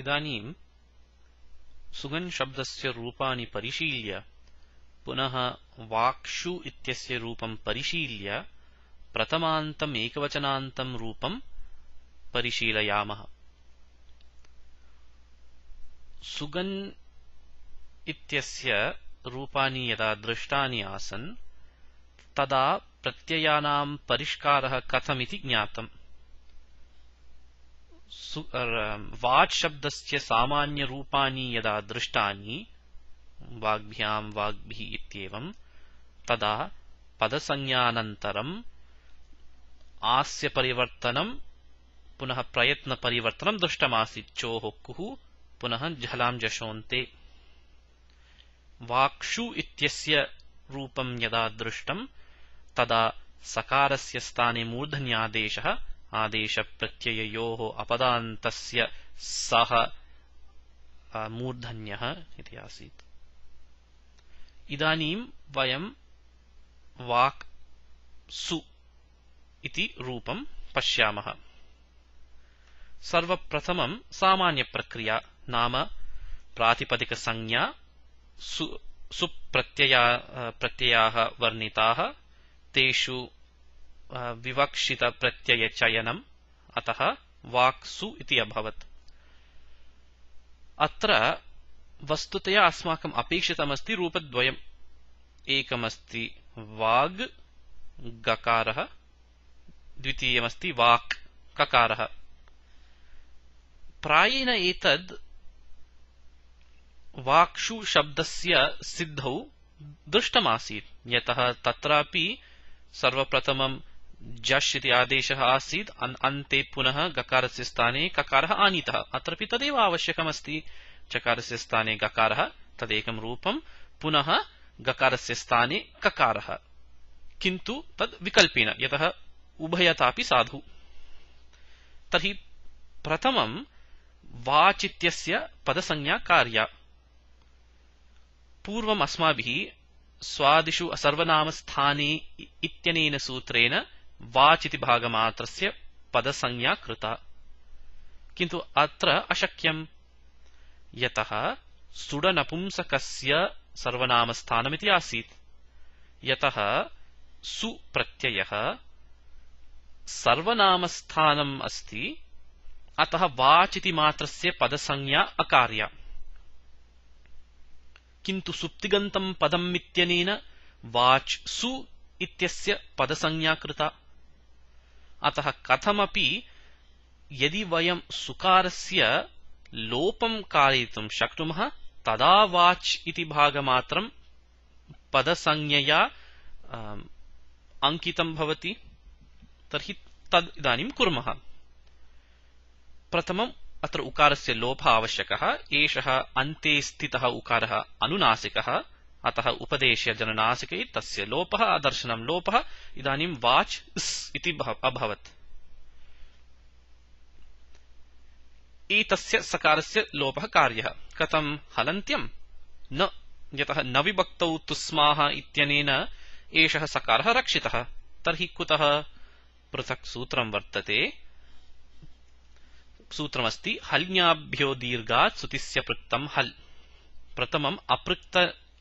इदानीम् सुगन् शब्दस्य रूपाणि परिशील्य पुनः वाक्षु इत्यस्य रूपं परिशील्य एकवचनान्तं रूपं परिशीलयामः सुगन् इत्यस्य रूपाणि यदा दृष्टानि आसन् तदा प्रत्ययानां परिष्कारः कथमिति ज्ञातम् वाच् शब्दस्य सामान्यरूपाणि यदा दृष्टानि वाग्भ्यां वाग्भिः इत्येवं तदा पदसंज्ञानन्तरम् आस्य परिवर्तनं पुनः प्रयत्नपरिवर्तनं दृष्टमासीत् चोः पुनः झलां जशोन्ते वाक्षु इत्यस्य रूपं यदा दृष्टं तदा सकारस्य स्थाने मूर्धन्यादेशः आदेशप्रत्यययोः अपदान्तस्य सः मूर्धन्यः इति आसीत् इदानीं वयं वाक् सु इति रूपं पश्यामः सर्वप्रथमं सामान्यप्रक्रिया नाम सु सुप्रत्यया प्रत्ययाः वर्णिताः तेषु विवक्षितप्रत्ययचयनम् अतः वाक्सु इति अभवत् अत्र वस्तुतया अस्माकम् अपेक्षितमस्ति रूपद्वयम् एकमस्ति वाग् गकारः द्वितीयमस्ति वाक् ककारः प्रायेण एतद् वाक्षु शब्दस्य सिद्धौ दृष्टमासीत् यतः तत्रापि सर्वप्रथमं जश् इति आदेशः आसीत् अन्ते पुनः गकारस्य स्थाने ककारः आनीतः अत्रापि तदेव आवश्यकमस्ति चकारस्य स्थाने गकारः तदेकं रूपं पुनः गकारस्य स्थाने ककारः किन्तु तद् विकल्पेन यतः उभयतापि साधु तर्हि प्रथमं वाचित्यस्य पदसंज्ञा कार्या पूर्वम् अस्माभिः स्वादिषु सर्वनामस्थाने इत्यनेन सूत्रेण वाचिति भागमात्रस्य पदसंज्ञा कृता किन्तु अत्र अशक्यम् यतः सुडनपुंसकस्य सर्वनामस्थानमिति आसीत् यतः सु प्रत्ययः सर्वनामस्थानम् अस्ति अतः वाचिति मात्रस्य पदसंज्ञा अकार्या किन्तु सुप्तिगन्तम् पदम् इत्यनेन वाच् सु इत्यस्य पदसंज्ञा कृता अतः कथमपि यदि वयं सुकारस्य लोपं कारयितुं शक्नुमः तदा वाच् इति भागमात्रं पदसंज्ञया अङ्कितं भवति तर्हि तद् इदानीं कुर्मः प्रथमम् अत्र उकारस्य लोपः आवश्यकः एषः अन्ते स्थितः उकारः अनुनासिकः अतः उपदेश्य जननासिके लोप आदर्शन लोप लोपः वाच वाच् इस् इति अभवत् एतस्य सकारस्य लोपः कार्यः कथं हलन्त्यं न यतः न विभक्तौ तुस्माः इत्यनेन एषः सकारः रक्षितः तर्हि कुतः पृथक् सूत्रं वर्तते सूत्रमस्ति हल्याभ्यो दीर्घात् सुतिस्य पृक्तं हल् प्रथमम् अपृक्त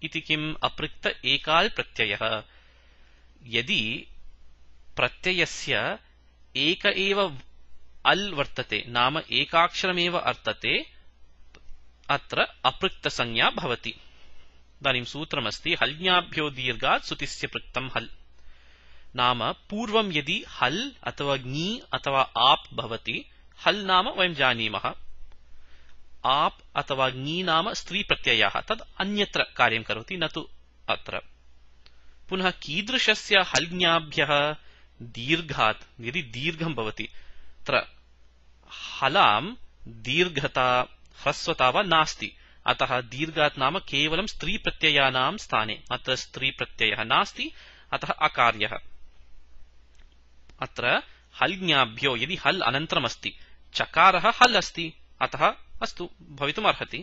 इति किम् अपृक्त एकाल् प्रत्ययः यदि प्रत्ययस्य एक एव अल् वर्तते नाम एकाक्षरमेव अर्तते अत्र अपृक्तसंज्ञा भवति इदानीं सूत्रमस्ति हल्ज्ञाभ्यो दीर्घात् सुतिस्य पृक्तं हल् नाम पूर्वं यदि हल् अथवा ज्ञी अथवा आप् भवति हल् नाम वयं जानीमः आप् अथवा ङी नाम स्त्रीप्रत्ययः तद् अन्यत्र कार्यं करोति न तु अत्र पुनः कीदृशस्य हल्ज्ञाभ्यः दीर्घात् यदि दीर्घं भवति तत्र हलां दीर्घता ह्रस्वता वा नास्ति अतः दीर्घात् नाम केवलं स्त्रीप्रत्ययानां स्थाने अत्र स्त्रीप्रत्ययः नास्ति अतः अकार्यः अत्र हल्ज्ञाभ्यो यदि हल् अनन्तरमस्ति चकारः हल् अस्ति अतः अस्तु भवितुमर्हति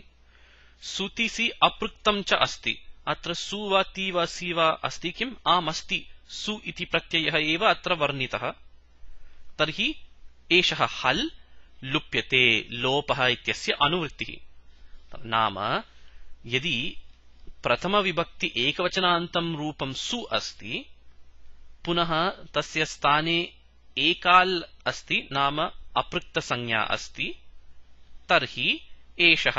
सुतिसि अपृक्तं च अस्ति अत्र सु वा ति वा सि वा अस्ति किम् आमस्ति सु इति प्रत्ययः एव अत्र वर्णितः तर्हि एषः हल् लुप्यते लोपः इत्यस्य अनुवृत्तिः नाम यदि प्रथमविभक्ति एकवचनान्तं रूपं सु अस्ति पुनः तस्य स्थाने एकाल् अस्ति नाम अपृक्तसंज्ञा अस्ति तर्हि एषः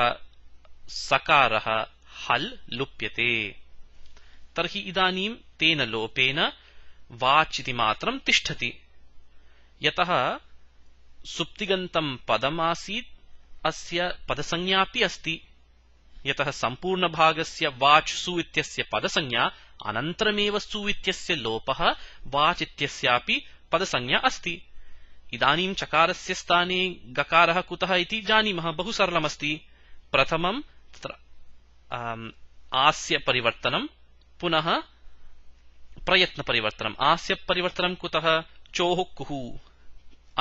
सकारः हल् लुप्यते तर्हि इदानीं तेन लोपेन वाच् इति मात्रं तिष्ठति यतः सुप्तिगन्तं पदम् अस्य पदसंज्ञापि अस्ति यतः सम्पूर्णभागस्य वाच् सु इत्यस्य पदसंज्ञा अनन्तरमेव सु इत्यस्य लोपः वाच् इत्यस्यापि पदसंज्ञा अस्ति इदानीं चकारस्य स्थाने गकारः कुतः इति जानीमः बहु सरलमस्ति प्रथमं तत्र आस्य परिवर्तनं पुनः प्रयत्नपरिवर्तनम् आस्य परिवर्तनं कुतः चोः कुः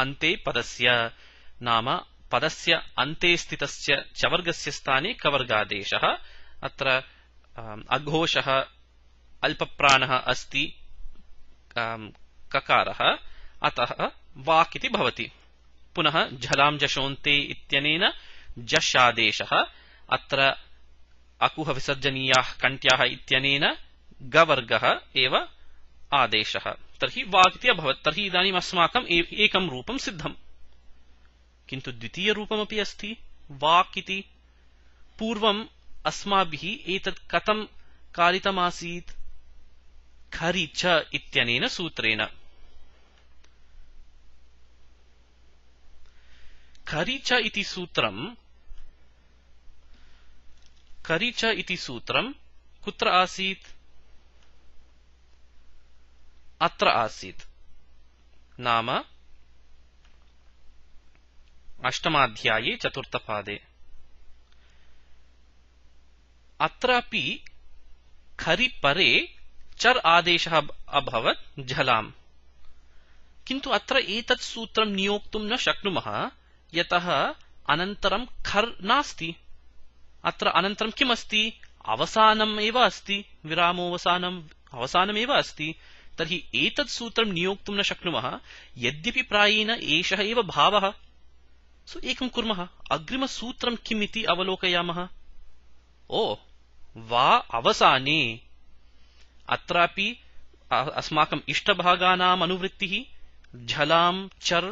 अन्ते पदस्य नाम पदस्य अन्ते स्थितस्य चवर्गस्य स्थाने कवर्गादेशः अत्र अघोषः अल्पप्राणः अस्ति ककारः अतः वाक् पुनः झलां जशोन्ते इत्यनेन जशादेशः अत्र अकुह विसर्जनीयाः कण्ट्याः इत्यनेन गवर्गः एव आदेशः तर्हि वाक् इति अभवत् तर्हि इदानीम् अस्माकम् एकं रूपं सिद्धम् किन्तु द्वितीयरूपमपि अस्ति वाक् इति पूर्वम् अस्माभिः एतत् कथं कारितमासीत् खरि च इत्यनेन सूत्रेण खरीच इति सूत्रम् खरीच इति सूत्रम् कुत्र आसीत् अत्र आसीत् नाम अष्टमाध्याये चतुर्थपादे अत्रापि खरि परे चर आदेशः अभवत् झलाम किंतु अत्र एतत् सूत्रं नियोक्तुं न शक्नुमः यतः अनन्तरं खर् नास्ति अत्र अनन्तरं किम् अस्ति अवसानम् एव अस्ति विरामोऽवसानम् अवसानमेव अस्ति तर्हि एतत् सूत्रं नियोक्तुं न शक्नुमः यद्यपि प्रायेण एषः एव भावः सो एकं कुर्मः अग्रिमसूत्रं किम् इति अवलोकयामः ओ वा अवसाने अत्रापि अस्माकम् इष्टभागानाम् अनुवृत्तिः झलां चर्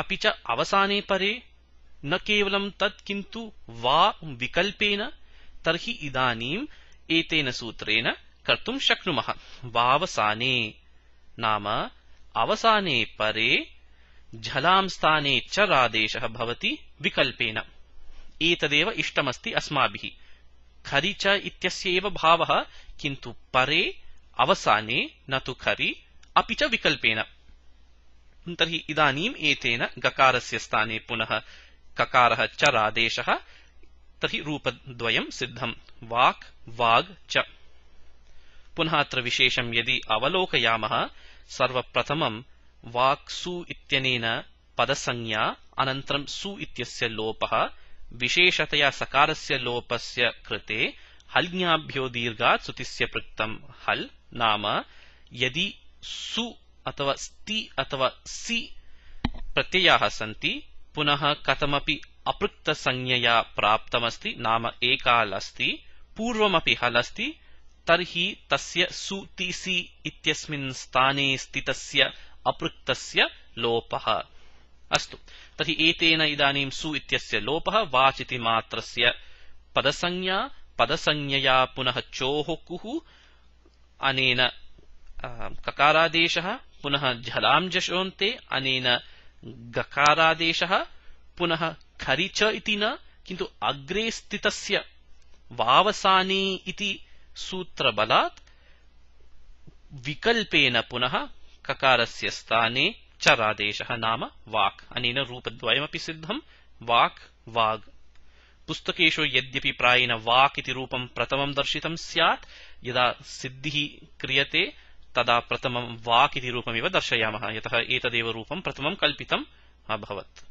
अपि च अवसाने परे न केवलं तत् किन्तु वा विकल्पेन तर्हि इदानीम् एतेन सूत्रेण कर्तुं शक्नुमः वावसाने नाम अवसाने परे झलां स्थाने च रादेशः भवति विकल्पेन एतदेव इष्टमस्ति अस्माभिः खरि च इत्यस्यैव भावः किन्तु परे अवसाने न तु खरि अपि च विकल्पेन तर्हि इदानीम् एतेन गकारस्य स्थाने पुनः ककारः चरादेशः तर्हि रूपद्वयं सिद्धं वाक् वाग् च पुनः अत्र विशेषं यदि अवलोकयामः सर्वप्रथमं वाक् सु इत्यनेन पदसंज्ञा अनन्तरं सु इत्यस्य लोपः विशेषतया सकारस्य लोपस्य कृते हल्ज्ञाभ्यो दीर्घात् सुतिस्य पृक्तं हल् नाम यदि सु अथवा स्ति अथवा सि प्रत्ययाः सन्ति पुनः कथमपि अपृक्तसंज्ञया प्राप्तमस्ति नाम एकाल् अस्ति पूर्वमपि हल् अस्ति तर्हि तस्य सु ति सि इत्यस्मिन् स्थाने स्थितस्य अपृक्तस्य लोपः अस्तु तर्हि एतेन इदानीं सु इत्यस्य लोपः वाच् इति मात्रस्य पदसंज्ञा पदसंज्ञया पुनः चोः कुः अनेन ककारादेशः पुनः झलां जशोन्ते अनेन गकारादेशः पुनः खरिच इति न किन्तु अग्रे स्थितस्य वावसानी इति सूत्रबलात् विकल्पेन पुनः ककारस्य स्थाने चरादेशः नाम वाक् अनेन रूपद्वयमपि सिद्धं वाक् वाग् पुस्तकेषु यद्यपि प्रायेण वाक् इति रूपं प्रथमं दर्शितं स्यात् यदा सिद्धिः क्रियते तदा प्रथमं वाक् इति रूपमिव दर्शयामः यतः एतदेव रूपं प्रथमं कल्पितम् अभवत्